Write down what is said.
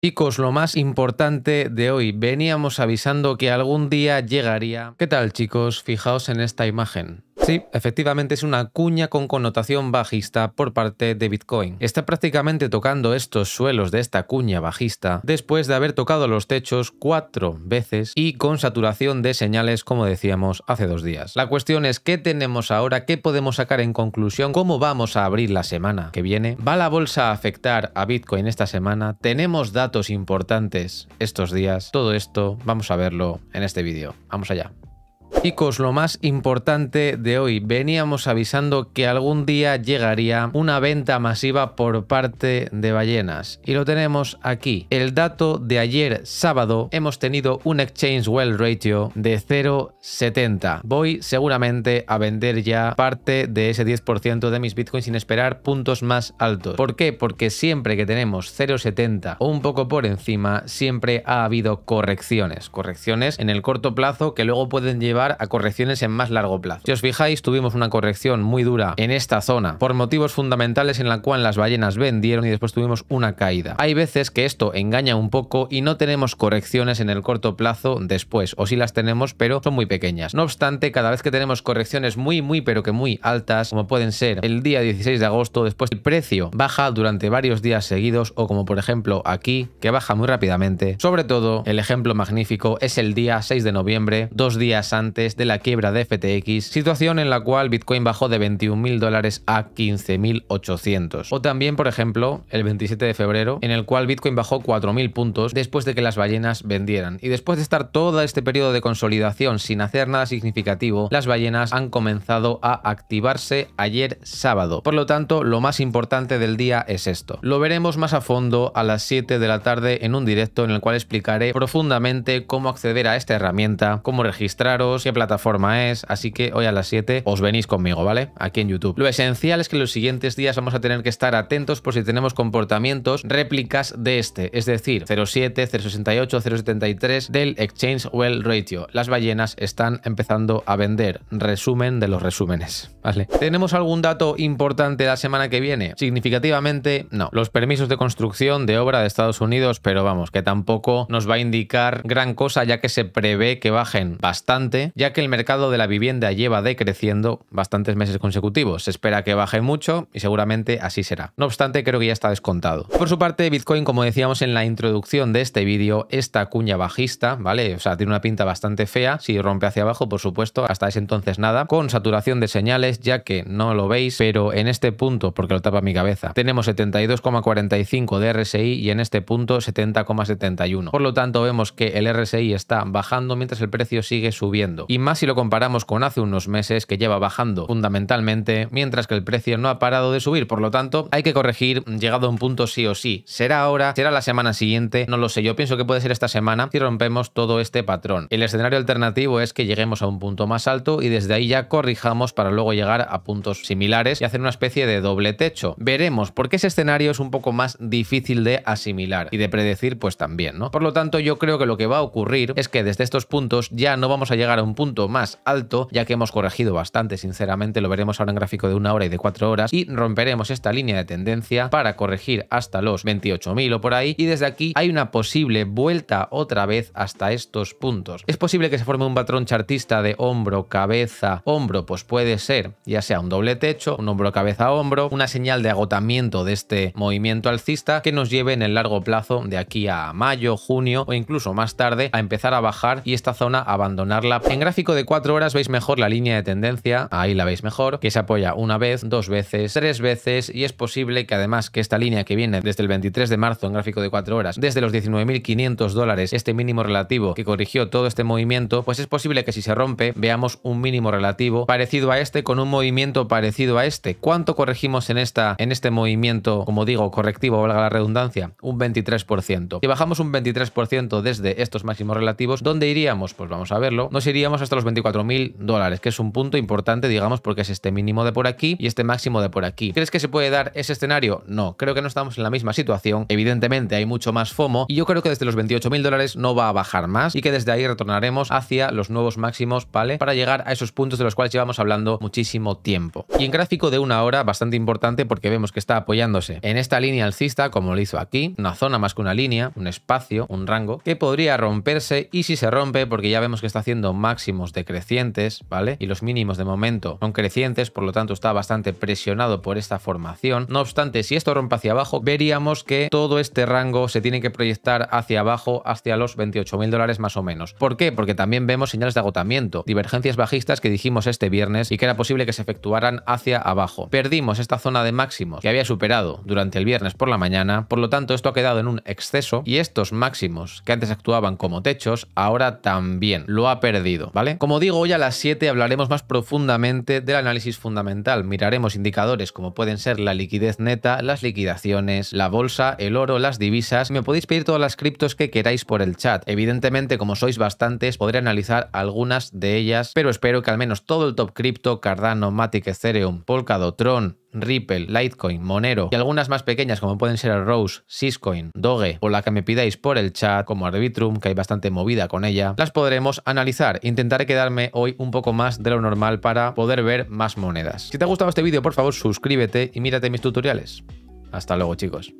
Chicos, lo más importante de hoy, veníamos avisando que algún día llegaría. ¿Qué tal chicos? Fijaos en esta imagen. Sí, efectivamente es una cuña con connotación bajista por parte de Bitcoin. Está prácticamente tocando estos suelos de esta cuña bajista después de haber tocado los techos cuatro veces y con saturación de señales como decíamos hace dos días. La cuestión es qué tenemos ahora, qué podemos sacar en conclusión, cómo vamos a abrir la semana que viene. ¿Va la bolsa a afectar a Bitcoin esta semana? ¿Tenemos datos importantes estos días? Todo esto vamos a verlo en este vídeo. Vamos allá. Chicos, lo más importante de hoy, veníamos avisando que algún día llegaría una venta masiva por parte de ballenas y lo tenemos aquí. El dato de ayer sábado hemos tenido un exchange well ratio de 0.70. Voy seguramente a vender ya parte de ese 10% de mis bitcoins sin esperar puntos más altos. ¿Por qué? Porque siempre que tenemos 0.70 o un poco por encima, siempre ha habido correcciones. Correcciones en el corto plazo que luego pueden llevar a correcciones en más largo plazo. Si os fijáis, tuvimos una corrección muy dura en esta zona por motivos fundamentales en la cual las ballenas vendieron y después tuvimos una caída. Hay veces que esto engaña un poco y no tenemos correcciones en el corto plazo después, o si las tenemos, pero son muy pequeñas. No obstante, cada vez que tenemos correcciones muy, muy, pero que muy altas, como pueden ser el día 16 de agosto, después el precio baja durante varios días seguidos, o como por ejemplo aquí, que baja muy rápidamente. Sobre todo, el ejemplo magnífico es el día 6 de noviembre, dos días antes de la quiebra de FTX, situación en la cual Bitcoin bajó de 21.000 dólares a 15.800. O también, por ejemplo, el 27 de febrero, en el cual Bitcoin bajó 4.000 puntos después de que las ballenas vendieran. Y después de estar todo este periodo de consolidación sin hacer nada significativo, las ballenas han comenzado a activarse ayer sábado. Por lo tanto, lo más importante del día es esto. Lo veremos más a fondo a las 7 de la tarde en un directo en el cual explicaré profundamente cómo acceder a esta herramienta, cómo registraros plataforma es, así que hoy a las 7 os venís conmigo, ¿vale? Aquí en YouTube. Lo esencial es que los siguientes días vamos a tener que estar atentos por si tenemos comportamientos réplicas de este, es decir, 0.7, 0.68, 0.73 del Exchange Well Ratio. Las ballenas están empezando a vender. Resumen de los resúmenes, ¿vale? ¿Tenemos algún dato importante la semana que viene? Significativamente, no. Los permisos de construcción de obra de Estados Unidos, pero vamos, que tampoco nos va a indicar gran cosa ya que se prevé que bajen bastante ya que el mercado de la vivienda lleva decreciendo bastantes meses consecutivos. Se espera que baje mucho y seguramente así será. No obstante, creo que ya está descontado. Por su parte, Bitcoin, como decíamos en la introducción de este vídeo, esta cuña bajista, ¿vale? O sea, tiene una pinta bastante fea, si rompe hacia abajo, por supuesto, hasta ese entonces nada, con saturación de señales, ya que no lo veis, pero en este punto, porque lo tapa mi cabeza, tenemos 72,45 de RSI y en este punto 70,71. Por lo tanto, vemos que el RSI está bajando mientras el precio sigue subiendo y más si lo comparamos con hace unos meses que lleva bajando fundamentalmente, mientras que el precio no ha parado de subir, por lo tanto hay que corregir llegado a un punto sí o sí. ¿Será ahora? ¿Será la semana siguiente? No lo sé, yo pienso que puede ser esta semana si rompemos todo este patrón. El escenario alternativo es que lleguemos a un punto más alto y desde ahí ya corrijamos para luego llegar a puntos similares y hacer una especie de doble techo. Veremos, porque ese escenario es un poco más difícil de asimilar y de predecir pues también, ¿no? Por lo tanto yo creo que lo que va a ocurrir es que desde estos puntos ya no vamos a llegar a un punto más alto, ya que hemos corregido bastante, sinceramente, lo veremos ahora en gráfico de una hora y de cuatro horas, y romperemos esta línea de tendencia para corregir hasta los 28.000 o por ahí, y desde aquí hay una posible vuelta otra vez hasta estos puntos. Es posible que se forme un patrón chartista de hombro, cabeza, hombro, pues puede ser, ya sea un doble techo, un hombro, cabeza, hombro, una señal de agotamiento de este movimiento alcista que nos lleve en el largo plazo de aquí a mayo, junio o incluso más tarde a empezar a bajar y esta zona abandonarla en gráfico de 4 horas veis mejor la línea de tendencia, ahí la veis mejor, que se apoya una vez, dos veces, tres veces y es posible que además que esta línea que viene desde el 23 de marzo en gráfico de cuatro horas, desde los 19.500 dólares, este mínimo relativo que corrigió todo este movimiento, pues es posible que si se rompe veamos un mínimo relativo parecido a este con un movimiento parecido a este. ¿Cuánto corregimos en, esta, en este movimiento, como digo, correctivo, valga la redundancia? Un 23%. Si bajamos un 23% desde estos máximos relativos, ¿dónde iríamos? Pues vamos a verlo. Nos iría hasta los 24.000 dólares, que es un punto importante, digamos, porque es este mínimo de por aquí y este máximo de por aquí. ¿Crees que se puede dar ese escenario? No, creo que no estamos en la misma situación. Evidentemente hay mucho más FOMO y yo creo que desde los 28.000 dólares no va a bajar más y que desde ahí retornaremos hacia los nuevos máximos, ¿vale? Para llegar a esos puntos de los cuales llevamos hablando muchísimo tiempo. Y en gráfico de una hora, bastante importante porque vemos que está apoyándose en esta línea alcista, como lo hizo aquí, una zona más que una línea, un espacio, un rango, que podría romperse y si se rompe, porque ya vemos que está haciendo máximo máximos decrecientes, ¿vale? Y los mínimos de momento son crecientes, por lo tanto está bastante presionado por esta formación. No obstante, si esto rompe hacia abajo, veríamos que todo este rango se tiene que proyectar hacia abajo, hacia los 28 mil dólares más o menos. ¿Por qué? Porque también vemos señales de agotamiento, divergencias bajistas que dijimos este viernes y que era posible que se efectuaran hacia abajo. Perdimos esta zona de máximos que había superado durante el viernes por la mañana, por lo tanto esto ha quedado en un exceso y estos máximos que antes actuaban como techos ahora también lo ha perdido. Como digo, hoy a las 7 hablaremos más profundamente del análisis fundamental. Miraremos indicadores como pueden ser la liquidez neta, las liquidaciones, la bolsa, el oro, las divisas. Me podéis pedir todas las criptos que queráis por el chat. Evidentemente, como sois bastantes, podré analizar algunas de ellas, pero espero que al menos todo el top cripto, Cardano, Matic, Ethereum, Polkadot, Tron, Ripple, Litecoin, Monero y algunas más pequeñas como pueden ser Rose, Syscoin, Doge o la que me pidáis por el chat como Arbitrum, que hay bastante movida con ella, las podremos analizar. Intentaré quedarme hoy un poco más de lo normal para poder ver más monedas. Si te ha gustado este vídeo, por favor suscríbete y mírate mis tutoriales. Hasta luego chicos.